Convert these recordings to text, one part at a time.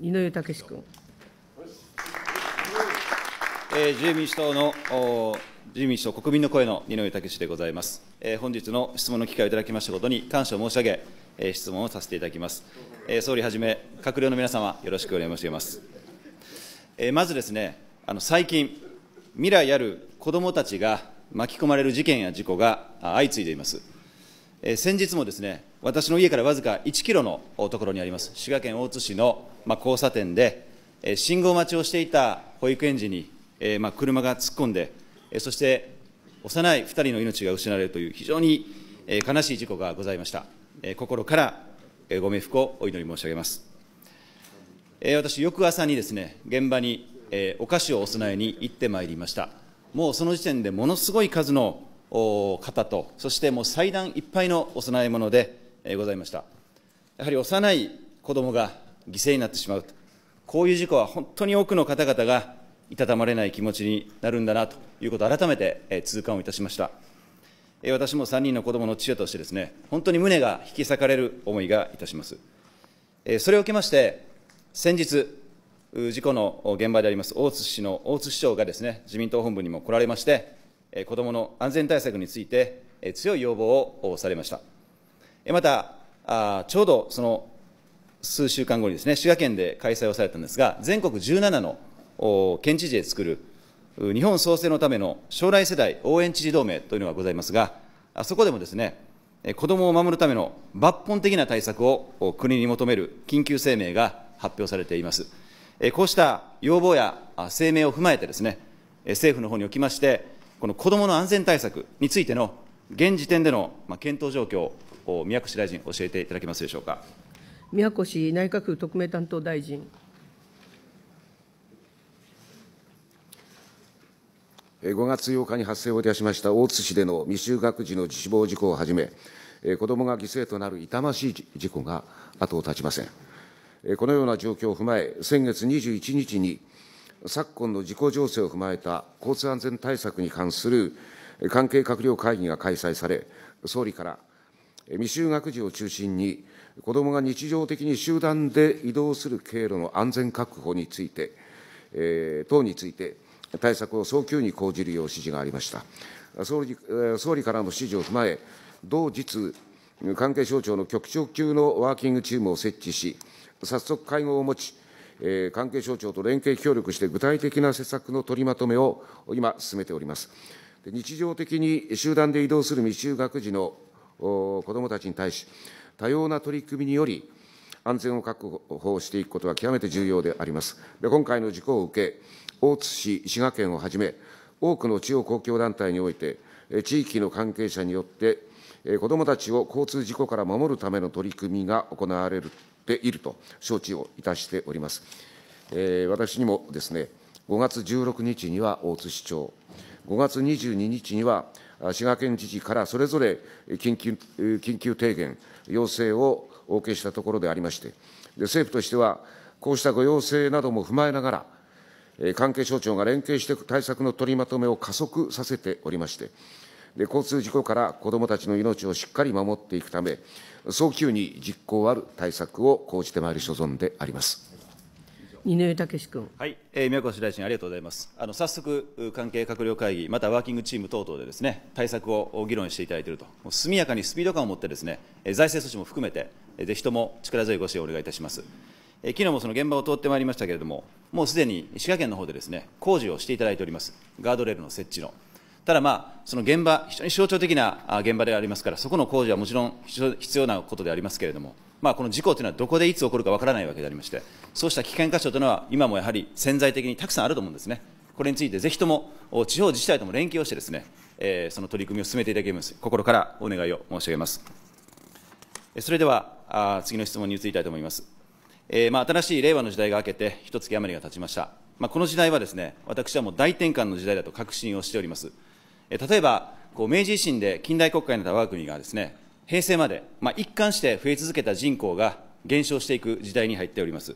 井上武志君。えー、自由民主党の自由民主党国民の声の井上武史でございます、えー、本日の質問の機会をいただきましたことに感謝を申し上げ、えー、質問をさせていただきます、えー、総理はじめ閣僚の皆様よろしくお願い申し上げます、えー、まずですねあの最近未来ある子どもたちが巻き込まれる事件や事故が相次いでいます、えー、先日もですね私の家からわずか1キロのところにあります、滋賀県大津市の、まあ、交差点で、え信号待ちをしていた保育園児に、えー、まあ、車が突っ込んで、えそして幼い2人の命が失われるという、非常に、え悲しい事故がございました。え心から、えご冥福をお祈り申し上げます。え私、翌朝にですね、現場に、えお菓子をお供えに行ってまいりました。もうその時点でものすごい数の方と、そしてもう祭壇いっぱいのお供え物で、ございました。やはり幼い子どもが犠牲になってしまうと、こういう事故は本当に多くの方々がいたたまれない気持ちになるんだなということを改めて痛感をいたしました。私も3人の子どもの父親としてですね、本当に胸が引き裂かれる思いがいたします。それを受けまして、先日、事故の現場であります大津市の大津市長がですね、自民党本部にも来られまして、子どもの安全対策について強い要望をされました。またあ、ちょうどその数週間後にですね、滋賀県で開催をされたんですが、全国17の県知事で作る日本創生のための将来世代応援知事同盟というのがございますが、そこでもですね、子どもを守るための抜本的な対策を国に求める緊急声明が発表されています。こうした要望や声明を踏まえてですね、政府の方におきまして、この子どもの安全対策についての現時点での検討状況宮越大臣、教えていただけますでしょうか。宮越内閣府特命担当大臣。5月8日に発生をいたしました大津市での未就学児の死亡事故をはじめ、子どもが犠牲となる痛ましい事故が後を絶ちません。このような状況を踏まえ、先月21日に、昨今の事故情勢を踏まえた交通安全対策に関する関係閣僚会議が開催され、総理から未就学児を中心に、子どもが日常的に集団で移動する経路の安全確保について、えー、等について、対策を早急に講じるよう指示がありました。総理総理からの指示を踏まえ、同日、関係省庁の局長級のワーキングチームを設置し、早速会合を持ち、えー、関係省庁と連携協力して具体的な施策の取りまとめを今進めております。日常的に集団で移動する未就学児の子どもたちに対し、多様な取り組みにより、安全を確保していくことは極めて重要であります。で今回の事故を受け、大津市、滋賀県をはじめ、多くの地方公共団体において、地域の関係者によって、子どもたちを交通事故から守るための取り組みが行われていると承知をいたしております。えー、私にもですね、5月16日には大津市長、5月22日には滋賀県知事からそれぞれ緊急緊急提言、要請をお受けしたところでありまして、で政府としては、こうしたご要請なども踏まえながら、関係省庁が連携して対策の取りまとめを加速させておりまして、で交通事故から子どもたちの命をしっかり守っていくため、早急に実行ある対策を講じてまいる所存であります。井上武君。はい、えー、宮越大臣、ありがとうございます。あの早速、関係閣僚会議、またワーキングチーム等々でですね、対策を議論していただいていると、もう速やかにスピード感を持ってですね、財政措置も含めて、ぜひとも力強いご支援をお願いいたします。えー、昨日もその現場を通ってまいりましたけれども、もうすでに滋賀県の方でですね、工事をしていただいております。ガードレールの設置の。ただまあ、その現場、非常に象徴的な現場でありますから、そこの工事はもちろん必要なことでありますけれども、まあ、この事故というのはどこでいつ起こるかわからないわけでありまして、そうした危険箇所というのは、今もやはり潜在的にたくさんあると思うんですね。これについてぜひとも地方自治体とも連携をしてですね、えー、その取り組みを進めていただきます心からお願いを申し上げます。それではあ次の質問に移りたいと思います。えー、まあ、新しい令和の時代が明けて一月余りが経ちました。まあ、この時代はですね、私はもう大転換の時代だと確信をしております。えー、例えばこう明治維新で近代国家になった我が国がですね平成まで、まあ、一貫して増え続けた人口が減少していく時代に入っております。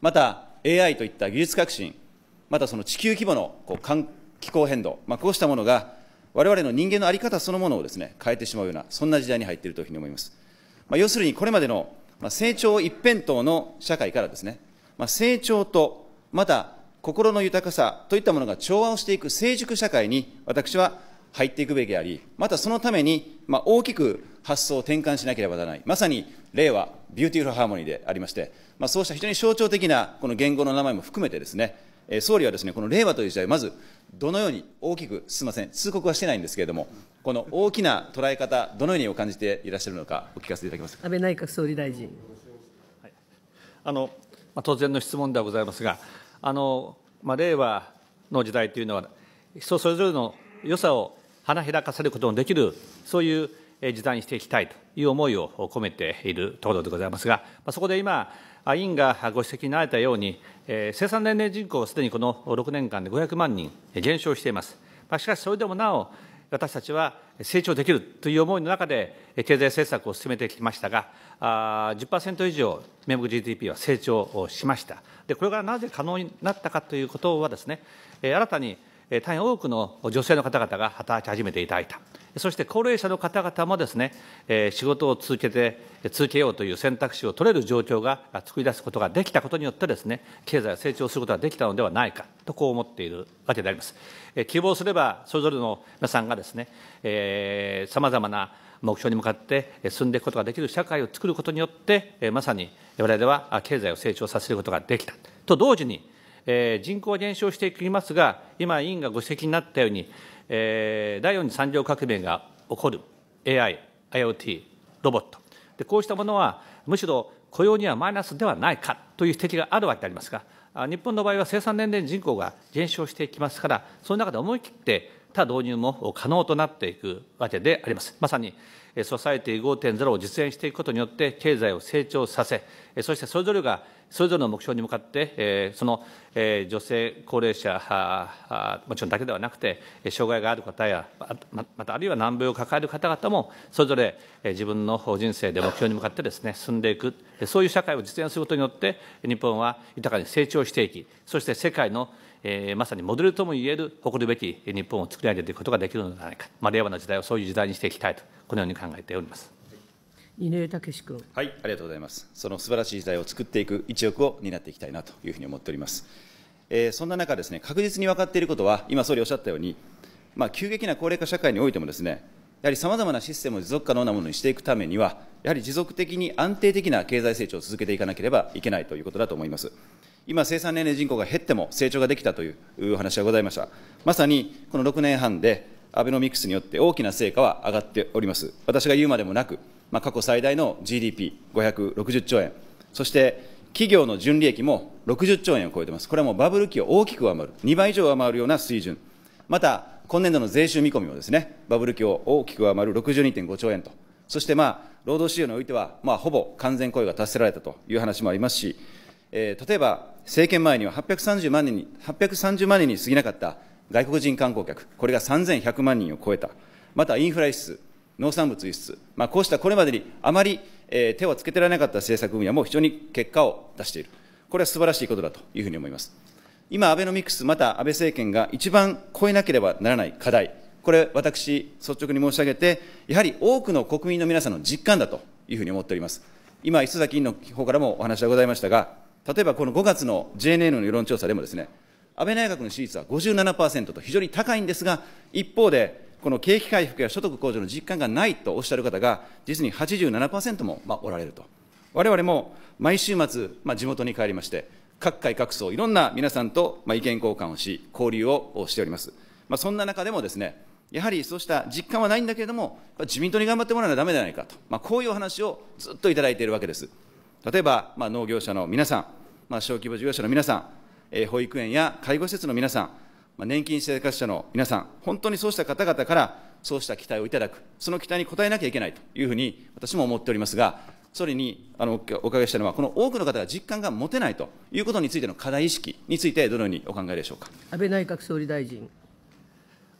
また、AI といった技術革新、またその地球規模のこう気候変動、まあ、こうしたものが、我々の人間の在り方そのものをですね、変えてしまうような、そんな時代に入っているというふうに思います。まあ、要するに、これまでの成長一辺倒の社会からですね、まあ、成長と、また心の豊かさといったものが調和をしていく成熟社会に、私は入っていくべきであり、またそのために、まあ、大きく発想を転換しなければならない、まさに令和、ビューティフルハーモニーでありまして、まあ、そうした非常に象徴的なこの言語の名前も含めてですね、え総理はですね、この令和という時代まずどのように大きく、すみません、通告はしてないんですけれども、この大きな捉え方、どのようにお感じていらっしゃるのか、お聞かせいただけます安倍内閣総理大臣。はい、あのまあ、当然の質問ではございますが、あのまあ、令和の時代というのは、人それぞれの良さを花開かせることのできる、そういう時代にしていきたいという思いを込めているところでございますが、そこで今、委員がご指摘になられたように、生産年齢人口はすでにこの6年間で500万人減少しています。しかし、それでもなお、私たちは成長できるという思いの中で、経済政策を進めてきましたが、10%以上、名目 GDP は成長しました。で、これがなぜ可能になったかということはですね、新たに大変多くの女性の方々が働き始めていただいた、そして高齢者の方々もですね、仕事を続けて、続けようという選択肢を取れる状況が作り出すことができたことによってですね、経済が成長することができたのではないかと、こう思っているわけであります。希望すれば、それぞれの皆さんがですね、さまざまな目標に向かって進んでいくことができる社会を作ることによって、まさに我々は経済を成長させることができた。と同時に、えー、人口は減少していきますが、今、委員がご指摘になったように、えー、第4次産業革命が起こる AI、IoT、ロボットで、こうしたものはむしろ雇用にはマイナスではないかという指摘があるわけでありますが、日本の場合は生産年齢人口が減少していきますから、その中で思い切ってった導入も可能となっていくわけであります。まさにソサエティ5.0を実現していくことによって、経済を成長させ、そしてそれぞれがそれぞれの目標に向かって、その女性、高齢者、もちろんだけではなくて、障害がある方や、またあるいは難病を抱える方々も、それぞれ自分の人生で目標に向かってですね、進んでいく、そういう社会を実現することによって、日本は豊かに成長していき、そして世界のえまさにモデルともいえる誇るべき日本を作り上げていくことができるのではないか、まあ、令和の時代をそういう時代にしていきたいと、このように考えております。井上武志君。はい、ありがとうございます。その素晴らしい時代を作っていく一翼を担っていきたいなというふうに思っております。えー、そんな中ですね、確実に分かっていることは、今総理おっしゃったように、まあ、急激な高齢化社会においてもですね、やはりさまざまなシステムを持続可能なものにしていくためには、やはり持続的に安定的な経済成長を続けていかなければいけないということだと思います。今、生産年齢人口が減っても成長ができたという話がございました。まさにこの6年半で、アベノミクスによって大きな成果は上がっております。私が言うまでもなく、まあ、過去最大の GDP560 兆円、そして企業の純利益も60兆円を超えてます。これはもうバブル期を大きく上回る、2倍以上上回るような水準。また、今年度の税収見込みもですね、バブル期を大きく上回る62.5兆円と、そしてまあ、労働市場においては、まあ、ほぼ完全雇用が達せられたという話もありますし、えー、例えば政権前には830万人に ,830 万人に過ぎなかった外国人観光客、これが3100万人を超えた、またインフラ輸出、農産物輸出、まあ、こうしたこれまでにあまり、えー、手をつけてられなかった政策分野も非常に結果を出している、これは素晴らしいことだというふうに思います。今、アベノミクス、また安倍政権が一番超えなければならない課題、これ、私、率直に申し上げて、やはり多くの国民の皆さんの実感だというふうに思っております。今、磯崎委員の方からもお話がございましたが、例えばこの5月の JNN の世論調査でもですね、安倍内閣の支持率は57%と非常に高いんですが、一方で、この景気回復や所得向上の実感がないとおっしゃる方が、実に87%もまあおられると。我々も毎週末、まあ、地元に帰りまして、各界各層、いろんな皆さんとまあ意見交換をし、交流をしております。まあ、そんな中でもですね、やはりそうした実感はないんだけれども、自民党に頑張ってもらわないだめじゃないかと、まあ、こういうお話をずっといただいているわけです。例えば、まあ、農業者の皆さん、まあ、小規模事業者の皆さん、えー、保育園や介護施設の皆さん、まあ、年金生活者の皆さん、本当にそうした方々からそうした期待をいただく、その期待に応えなきゃいけないというふうに私も思っておりますが、総理にあのお伺いしたのは、この多くの方が実感が持てないということについての課題意識について、どのようにお考えでしょうか安倍内閣総理大臣。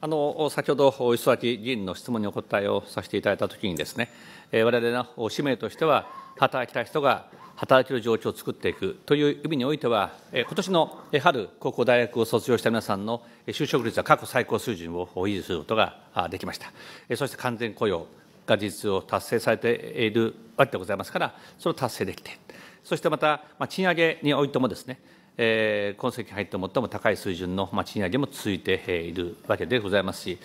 あの先ほど、磯崎議員の質問にお答えをさせていただいたときにです、ね、われわれの使命としては、働きたい人が働ける状況を作っていくという意味においては、今年の春、高校、大学を卒業した皆さんの就職率は過去最高水準を維持することができました。そして完全雇用が事実を達成されているわけでございますから、それを達成できて、そしてまた、まあ、賃上げにおいてもですね、えー、今世紀入って最も高い水準の、まあ、賃上げも続いているわけでございますし、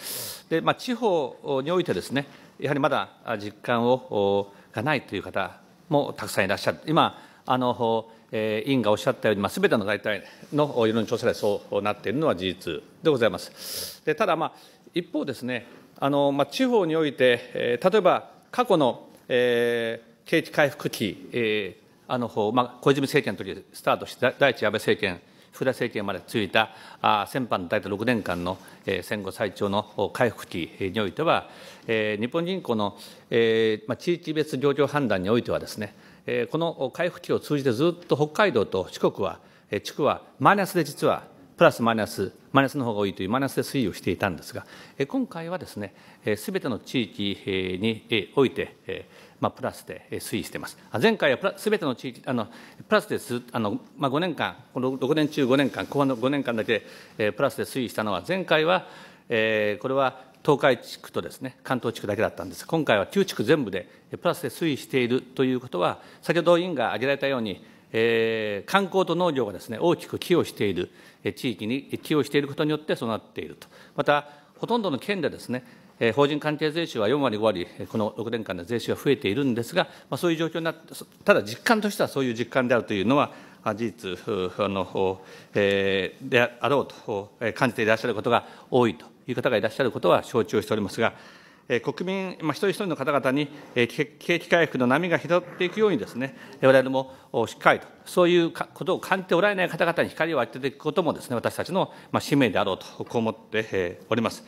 でまあ、地方においてですね、やはりまだ実感をがないという方もたくさんいらっしゃる。今あのえー、委員がおっしゃったように、まあ、ての大体の世論調査でそうなっているのは事実でございます。でただ、まあ、一方ですね、あのまあ、地方において、えー、例えば過去の、えー、景気回復期、えーあのまあ、小泉政権の時スタートして、第一安倍政権福田政権まで続いた先般大体6年間の戦後最長の回復期においては、日本銀行の地域別状況判断においてはですね、この回復期を通じてずっと北海道と四国は、地区はマイナスで実はプラスマイナス、マイナスの方が多いというマイナスで推移をしていたんですが、今回はですね、すべての地域において、まあ、プラスで推移しています。前回はプラての地域、あのプラスですあの、まあ、5年間、この6年中5年間、後半の5年間だけ、えー、プラスで推移したのは、前回は、えー、これは東海地区とですね関東地区だけだったんです今回は9地区全部でプラスで推移しているということは、先ほど委員が挙げられたように、えー、観光と農業がですね大きく寄与している地域に寄与していることによってそうなっていると。またほとんどの県でですね法人関係税収は4割、5割、この6年間で税収は増えているんですが、そういう状況になって、ただ実感としてはそういう実感であるというのは、事実あの、えー、であろうと感じていらっしゃることが多いという方がいらっしゃることは承知をしておりますが、国民、まあ、一人一人の方々に景気回復の波が拾っていくようにですね、我々もしっかりと、そういうことを感じておられない方々に光を当てていくこともですね、私たちの使命であろうと、こう思っております。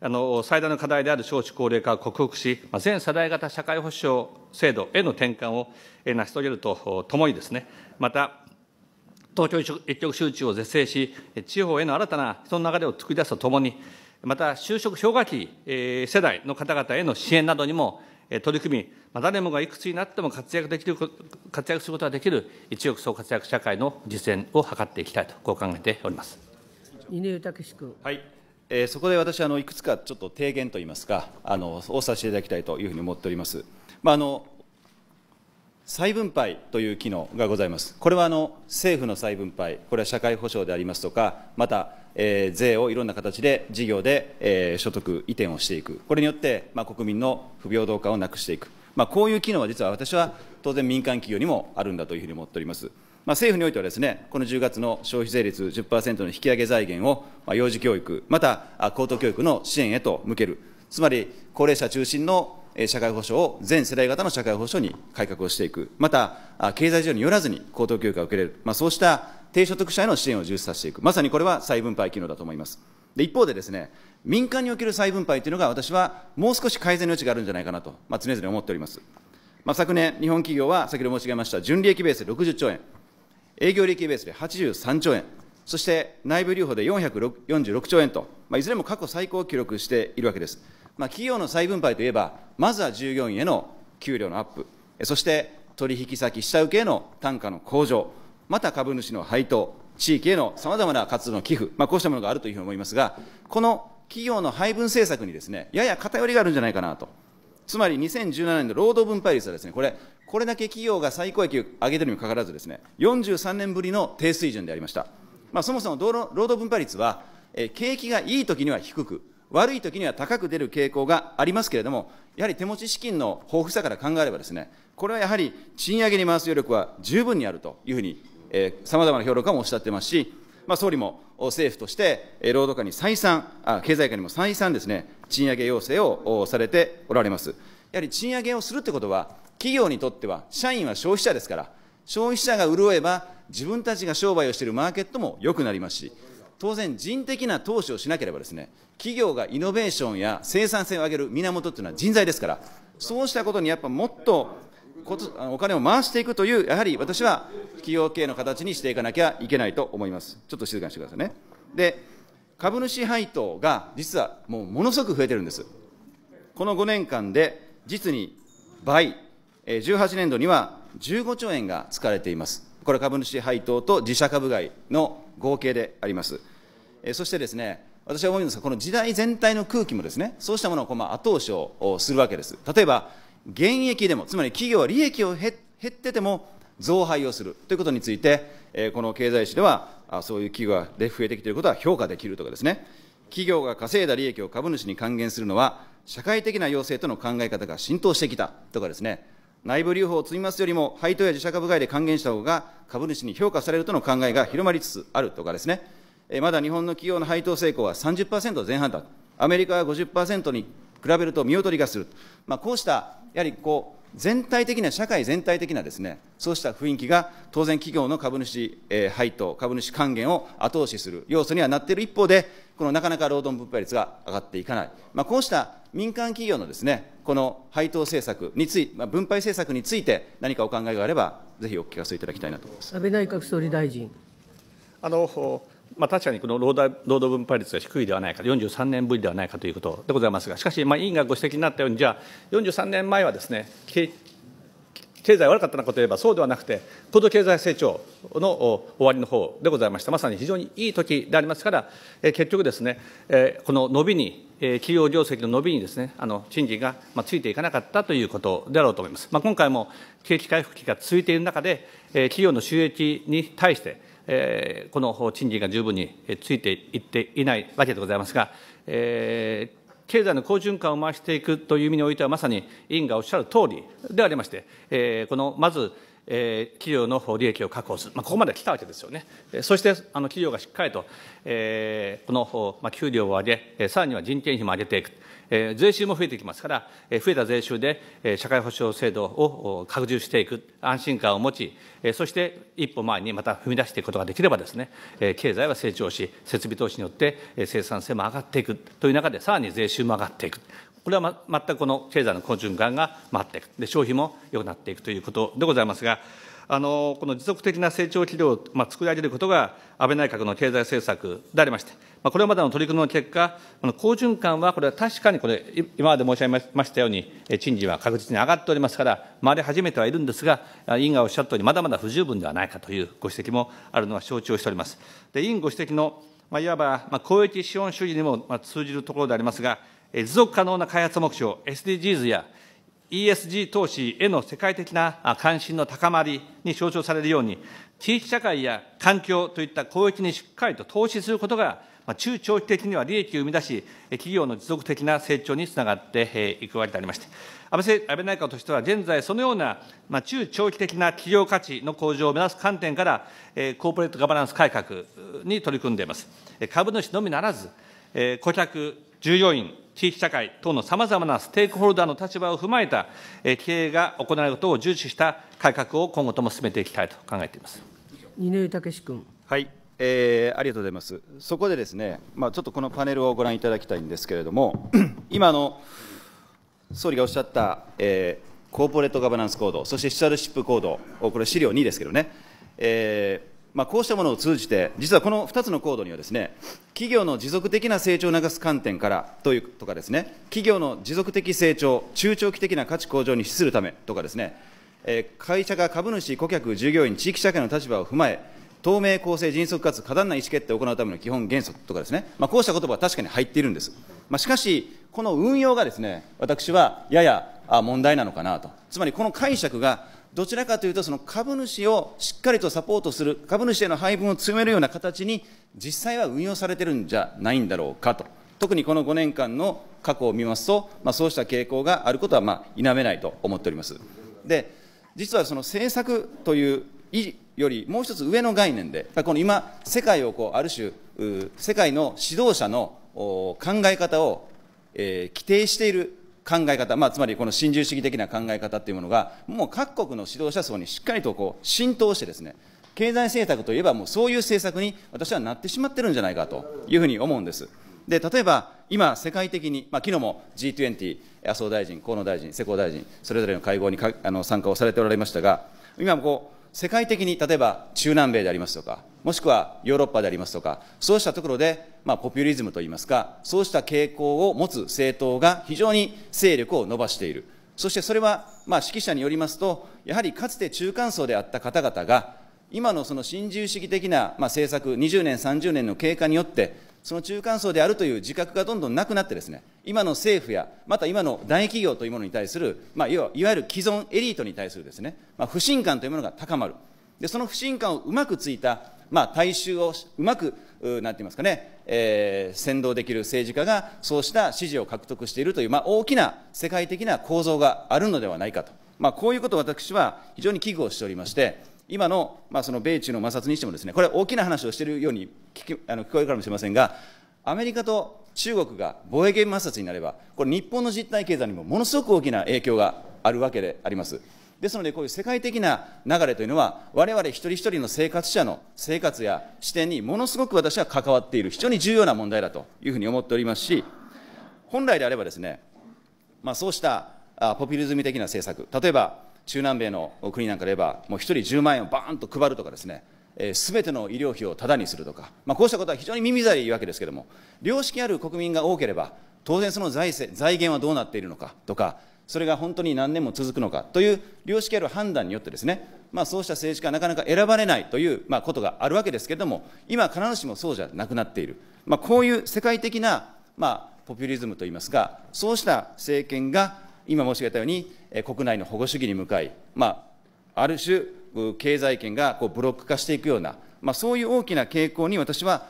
あの最大の課題である少子高齢化を克服し、全世代型社会保障制度への転換を成し遂げるとともにですね、また、東京一極集中を是正し、地方への新たな人の流れを作り出すとともに、また就職氷河期世代の方々への支援などにも取り組み、誰もがいくつになっても活躍できる、活躍することができる一億総活躍社会の実践を図っていきたいと、こう考えております。井上武君。はい。えー、そこで私あの、いくつかちょっと提言といいますかあの、をさせていただきたいというふうに思っております。まあ、あの再分配という機能がございます。これはあの政府の再分配、これは社会保障でありますとか、また、えー、税をいろんな形で事業で、えー、所得移転をしていく、これによって、まあ、国民の不平等感をなくしていく、まあ、こういう機能は実は私は当然民間企業にもあるんだというふうに思っております。まあ、政府においてはですね、この10月の消費税率10%の引き上げ財源を、まあ、幼児教育、また高等教育の支援へと向ける、つまり高齢者中心の社会保障を全世代型の社会保障に改革をしていく、また経済事情によらずに高等教育が受けれる、まあ、そうした低所得者への支援を充実させていく、まさにこれは再分配機能だと思います。で一方でですね、民間における再分配というのが、私はもう少し改善の余地があるんじゃないかなと、まあ、常々思っております。まあ、昨年、日本企業は先ほど申し上げました、純利益ベースで60兆円、営業利益ベースで83兆円、そして内部留保で446兆円と、まあ、いずれも過去最高を記録しているわけです。まあ、企業の再分配といえば、まずは従業員への給料のアップ、そして取引先、下請けへの単価の向上、また株主の配当、地域へのさまざまな活動の寄付、まあ、こうしたものがあるというふうに思いますが、この企業の配分政策にですね、やや偏りがあるんじゃないかなと。つまり2017年の労働分配率はですね、これ、これだけ企業が最高益を上げてるにもかかわらずですね、43年ぶりの低水準でありました。まあ、そもそも労働分配率は、え景気がいいときには低く、悪いときには高く出る傾向がありますけれども、やはり手持ち資金の豊富さから考えればですね、これはやはり賃上げに回す余力は十分にあるというふうに、さまざまな評論家もおっしゃってますし、まあ、総理も政府として、労働家に再三、経済界にも再三ですね、賃上げ要請をされておられます。やはり賃上げをするということは、企業にとっては、社員は消費者ですから、消費者が潤えば、自分たちが商売をしているマーケットも良くなりますし、当然、人的な投資をしなければですね、企業がイノベーションや生産性を上げる源というのは人材ですから、そうしたことにやっぱもっとお金を回していくという、やはり私は企業経営の形にしていかなきゃいけないと思います。ちょっと静かにしてくださいね。で、株主配当が実はもうものすごく増えてるんです。この5年間で実に倍、18年度には15兆円が使われています。これ株主配当と自社株買いの合計であります。そしてですね、私は思うんですが、この時代全体の空気もですね、そうしたものをこう後押しをするわけです。例えば、現役でも、つまり企業は利益を減ってても増配をするということについて、えこの経済誌ではあ、そういう企業が増えてきていることは評価できるとかですね、企業が稼いだ利益を株主に還元するのは、社会的な要請との考え方が浸透してきたとかですね、内部留保を積みますよりも、配当や自社株買いで還元した方が株主に評価されるとの考えが広まりつつあるとかですね、えまだ日本の企業の配当成功は30%前半だ、アメリカは50%に比べると見劣りがする、まあ、こうした、やはりこう全体的な、社会全体的なですね、そうした雰囲気が当然企業の株主、え配当、株主還元を後押しする要素にはなっている一方で、このなかなか労働分配率が上がっていかない、まあ、こうした民間企業のですね、この配当政策について、まあ、分配政策について何かお考えがあれば、ぜひお聞かせいただきたいなと思います。安倍内閣総理大臣あのまあ、確かにこの労働労働分配率が低いではないか、43年ぶりではないかということでございますが、しかし、まあ、委員がご指摘になったように、じゃあ、43年前はですね、経済悪かったなこと言えばそうではなくて、高度経済成長の終わりの方でございました。まさに非常にいい時でありますから、え結局ですね、えこの伸びに、え企業業績の伸びにですね、あの賃金が、まついていかなかったということであろうと思います。まあ、今回も景気回復期が続いている中で、え企業の収益に対して、えー、この賃金が十分についていっていないわけでございますが、えー、経済の好循環を回していくという意味においては、まさに委員がおっしゃる通りでありまして、えー、このまず、えー、企業の利益を確保する、まあ、ここまで来たわけですよね、そしてあの企業がしっかりと、えー、この、まあ、給料を上げ、さらには人件費も上げていく、えー、税収も増えていきますから、えー、増えた税収で、えー、社会保障制度を拡充していく、安心感を持ち、えー、そして一歩前にまた踏み出していくことができればです、ね、えー、経済は成長し、設備投資によって生産性も上がっていくという中で、さらに税収も上がっていく、これは、ま、全くこの経済の好循環が回っていく、で消費も良くなっていくということでございますが、あのこの持続的な成長企業を、まあ、作り上げることが、安倍内閣の経済政策でありまして、まあ、これまでの取り組みの結果、この好循環は、これは確かにこれ、今まで申し上げましたように、賃金は確実に上がっておりますから、回り始めてはいるんですが、委員がおっしゃったように、まだまだ不十分ではないかというご指摘もあるのは承知をしております。で委員ご指摘のまあ、いわば、まあ、公益資本主義にも、まあ、通じるところでありますが、持続可能な開発目標 SDGs や ESG 投資への世界的な関心の高まりに象徴されるように、地域社会や環境といった公益にしっかりと投資することが、中長期的には利益を生み出し、企業の持続的な成長につながっていくわけでありまして、安倍内閣としては、現在、そのような中長期的な企業価値の向上を目指す観点から、コーポレートガバナンス改革に取り組んでいます。株主のみならず、顧客、従業員、地域社会等のさまざまなステークホルダーの立場を踏まえた経営が行われることを重視した改革を今後とも進めていきたいと考えています二根武君。はい、えー、ありがとうございます、そこでですね、まあ、ちょっとこのパネルをご覧いただきたいんですけれども、今の、総理がおっしゃった、えー、コーポレートガバナンスコード、そしてシュタルシップコード、これ、資料2ですけどね、えーまあ、こうしたものを通じて、実はこの2つのコードにはですね、企業の持続的な成長を促す観点からというとかですね、企業の持続的成長、中長期的な価値向上に資するためとかですね、えー、会社が株主、顧客、従業員、地域社会の立場を踏まえ、透明、公正、迅速かつ過断な意思決定を行うための基本原則とかですね、まあ、こうした言葉は確かに入っているんです。まあ、しかし、この運用がですね、私はやや問題なのかなと。つまりこの解釈がどちらかというと、その株主をしっかりとサポートする、株主への配分を強めるような形に、実際は運用されてるんじゃないんだろうかと、特にこの5年間の過去を見ますと、まあ、そうした傾向があることはまあ否めないと思っております。で実はその政策という意よりもう一つ上の概念で、この今、世界をこうある種、世界の指導者の考え方を、えー、規定している考え方、まあ、つまりこの新自由主義的な考え方というものが、もう各国の指導者層にしっかりとこう浸透してですね、経済政策といえばもうそういう政策に私はなってしまってるんじゃないかというふうに思うんです。で、例えば今、世界的に、まあ、昨日も G20、麻生大臣、河野大臣、世耕大臣、それぞれの会合にあの参加をされておられましたが、今もこう、世界的に例えば中南米でありますとか、もしくはヨーロッパでありますとか、そうしたところで、まあ、ポピュリズムといいますか、そうした傾向を持つ政党が非常に勢力を伸ばしている。そしてそれは、まあ、指揮者によりますと、やはりかつて中間層であった方々が、今のその新自由主義的な、まあ、政策、20年、30年の経過によって、その中間層であるという自覚がどんどんなくなってですね、今の政府や、また今の大企業というものに対する、まあ、いわゆる既存エリートに対するですね、まあ、不信感というものが高まる。で、その不信感をうまくついた、まあ、大衆をうまくなんて言いますかね、えー、先導できる政治家が、そうした支持を獲得しているという、まあ、大きな世界的な構造があるのではないかと、まあ、こういうことを私は非常に危惧をしておりまして、今の,、まあその米中の摩擦にしてもです、ね、これ、大きな話をしているように聞きあの聞こえるかもしれませんが、アメリカと中国が貿易摩擦になれば、これ、日本の実体経済にもものすごく大きな影響があるわけであります。ですのでこういう世界的な流れというのはわれわれ一人一人の生活者の生活や視点にものすごく私は関わっている非常に重要な問題だというふうに思っておりますし本来であればですね、まあ、そうしたポピュリズム的な政策例えば中南米の国なんかで言えばもう1人10万円をバーンと配るとかですねえー、ての医療費をただにするとか、まあ、こうしたことは非常に耳障りいいわけですけれども、良識ある国民が多ければ、当然その財政財源はどうなっているのかとか、それが本当に何年も続くのかという良識ある判断によってですね、まあ、そうした政治家はなかなか選ばれないという、まあ、ことがあるわけですけれども、今、必ずしもそうじゃなくなっている、まあ、こういう世界的な、まあ、ポピュリズムといいますか、そうした政権が今申し上げたように、国内の保護主義に向かい、まあ、ある種、経済圏がこうブロック化していくような、まあ、そういう大きな傾向に私は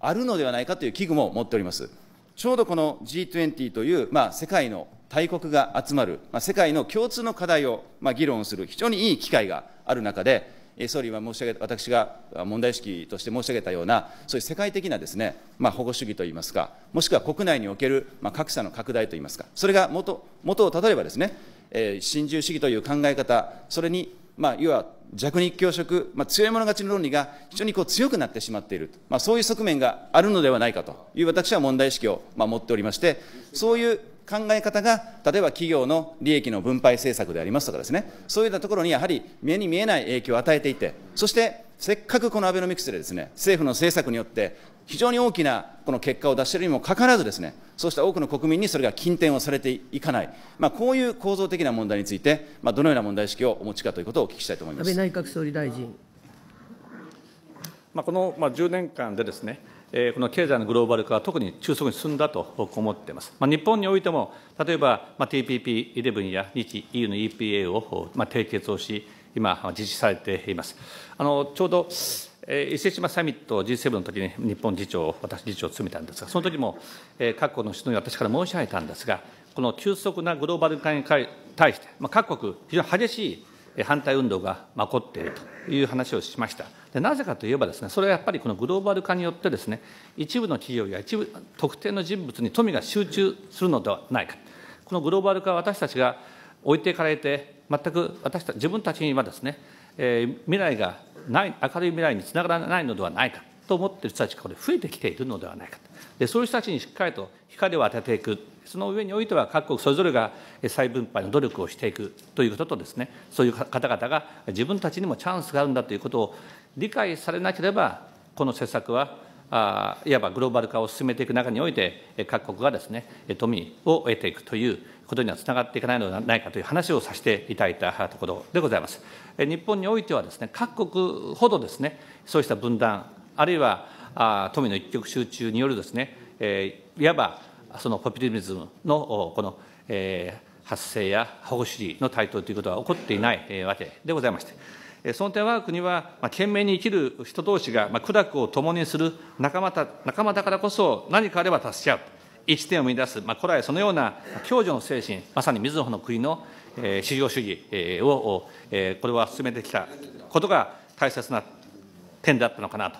あるのではないかという危惧も持っております。ちょうどこの G20 という、まあ、世界の大国が集まる、まあ、世界の共通の課題を、まあ、議論する、非常にいい機会がある中で、総理は申し上げ私が問題意識として申し上げたような、そういう世界的なですね、まあ、保護主義といいますか、もしくは国内における、まあ、格差の拡大といいますか、それが元元を例えばですね、えー、新自由主義という考え方、それに、まあ、要は弱肉強食、まあ、強い者勝ちの論理が非常にこう強くなってしまっているまあ、そういう側面があるのではないかという私は問題意識を、まあ、持っておりまして、そういう考え方が、例えば企業の利益の分配政策でありますとかですね、そういったところにやはり目に見えない影響を与えていて、そしてせっかくこのアベノミクスでですね、政府の政策によって、非常に大きなこの結果を出しているにもかかわらずですね、そうした多くの国民にそれが近転をされていかない、まあ、こういう構造的な問題について、まあ、どのような問題意識をお持ちかということをお聞きしたいと思います。安倍内閣総理大臣まあ、この、まあ、10年間でですね、この経済のグローバル化は特に急速に進んだと思っています。まあ、日本においても、例えば、まあ、TPP11 や日 EU の EPA を、まあ、締結をし、今、実施されています。あのちょうど伊勢志摩サミット G7 の時に日本次長、私次長を務めたんですが、その時も、え各国の首脳に私から申し上げたんですが、この急速なグローバル化に対して、まあ、各国、非常に激しい反対運動が起こっているという話をしました。でなぜかといえばです、ね、それはやっぱりこのグローバル化によってです、ね、一部の企業や一部特定の人物に富が集中するのではないか、このグローバル化は私たちが置いていかれて、全く私た自分たちにはですね、ねえー、未来がない、明るい未来につながらないのではないか、と思っている人たちがこれ増えてきているのではないかとでそういう人たちにしっかりと光を当てていくその上においては各国それぞれが再分配の努力をしていくということとですねそういう方々が自分たちにもチャンスがあるんだということを理解されなければこの施策はあいわばグローバル化を進めていく中において各国がですね富を得ていくということにはつながっていかないのではないかという話をさせていただいたところでございます。日本においてはですね各国ほどですねそうした分断あるいはあ富の一極集中によるですね、えー、いわばそのポピュリズムのこの、えー、発生や保護主義の台頭ということは起こっていない、えー、わけでございまして、えー、その点我が国は、まあ、懸命に生きる人同士が、まあ、苦楽を共にする仲間た仲間だからこそ何かあれば助け合う。一点を見出す、まあ、古来そのような共助の精神、まさに水ほの国の、えー、主義、えー、を、えー、これは進めてきたことが大切な点だったのかなと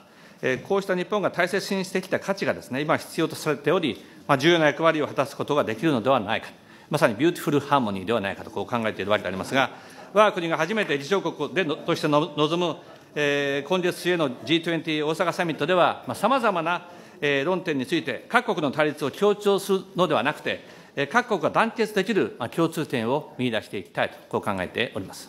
こうした日本が大切にしてきた価値がですね、今必要とされており、重要な役割を果たすことができるのではないか、まさにビューティフルハーモニーではないかとこう考えているわけでありますが、我が国が初めて議長国でとして望む、えー、今月末の G20 大阪サミットでは、さまざ、まな、えー、論点について、各国の対立を強調するのではなくて、えー、各国が団結できる、まあ、共通点を見出していきたいと、こう考えております。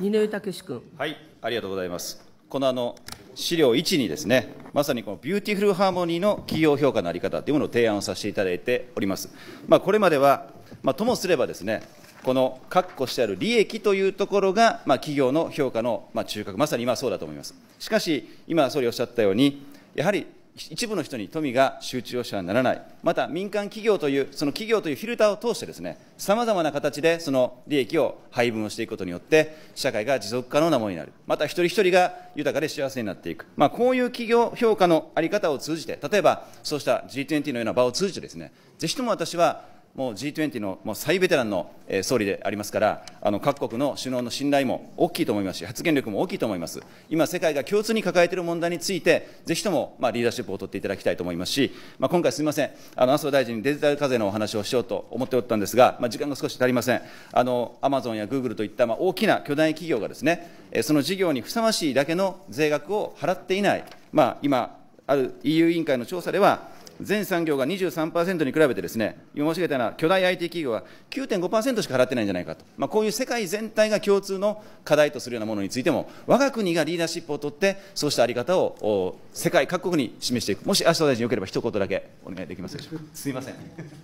二之湯武君。はい、ありがとうございます。このあの資料1にですね、まさにこのビューティフルハーモニーの企業評価の在り方というものを提案をさせていただいております。まあ、これまでは、まあ、ともすればですね、この確保してある利益というところが、まあ、企業の評価の、ま中核、まさに今そうだと思います。しかし、今、総理おっしゃったように、やはり一部の人に富が集中をしてはならない、また民間企業という、その企業というフィルターを通して、ですねさまざまな形でその利益を配分をしていくことによって、社会が持続可能なものになる、また一人一人が豊かで幸せになっていく、まあ、こういう企業評価の在り方を通じて、例えばそうした G20 のような場を通じて、ですねぜひとも私はもう G20 のもう最ベテランの、え総理でありますから、あの各国の首脳の信頼も大きいと思いますし、発言力も大きいと思います、今、世界が共通に抱えている問題について、ぜひとも、まあ、リーダーシップを取っていただきたいと思いますし、まあ、今回すみません、あの麻生大臣にデジタル課税のお話をしようと思っておったんですが、まあ、時間が少し足りません、あのアマゾンやグーグルといった、まあ、大きな巨大企業がですね、えその事業にふさわしいだけの税額を払っていない、まあ、今、ある EU 委員会の調査では、全産業が23%に比べてですね、今申し上げたような巨大 IT 企業は9.5%しか払ってないんじゃないかと、まあ、こういう世界全体が共通の課題とするようなものについても、我が国がリーダーシップを取って、そうしたあり方を世界各国に示していく、もし麻生大臣よければ一言だけお願いできますでしょうか。すいません。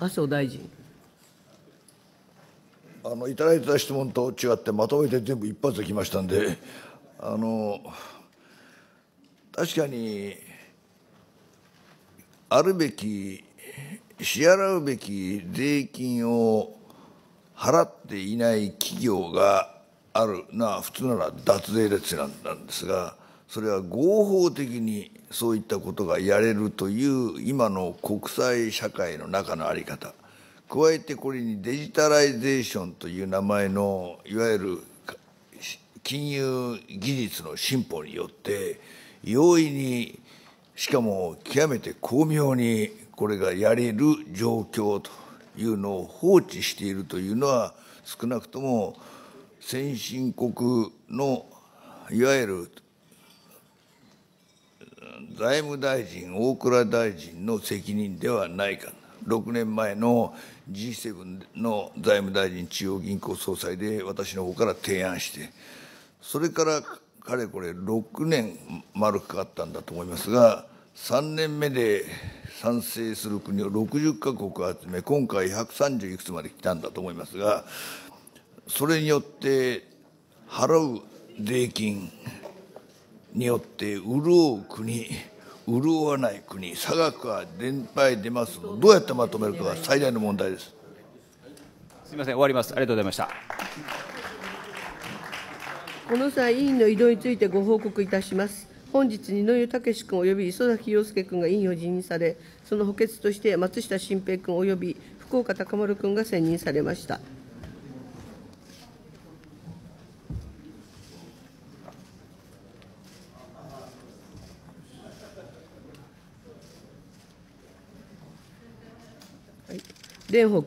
麻生大臣。あのいただいた質問と違って、まとめて全部一発で来ましたんで、あの確かに。あるべき支払うべき税金を払っていない企業があるな普通なら脱税列なんですがそれは合法的にそういったことがやれるという今の国際社会の中の在り方加えてこれにデジタライゼーションという名前のいわゆる金融技術の進歩によって容易にしかも極めて巧妙にこれがやれる状況というのを放置しているというのは少なくとも先進国のいわゆる財務大臣大蔵大臣の責任ではないか6年前の G7 の財務大臣中央銀行総裁で私の方から提案してそれからかれこれ6年丸かかったんだと思いますが3年目で賛成する国を60か国集め今回130いくつまで来たんだと思いますがそれによって払う税金によって潤う国潤わない国差額は全敗出ますどうやってまとめるかが最大の問題ですすみません終わりますありがとうございましたこの際、委員の異動についてご報告いたします。本日、二之湯武君及び磯崎洋介君が委員を辞任され、その補欠として松下新平君及び福岡高丸君が選任されました。はい、蓮舫君。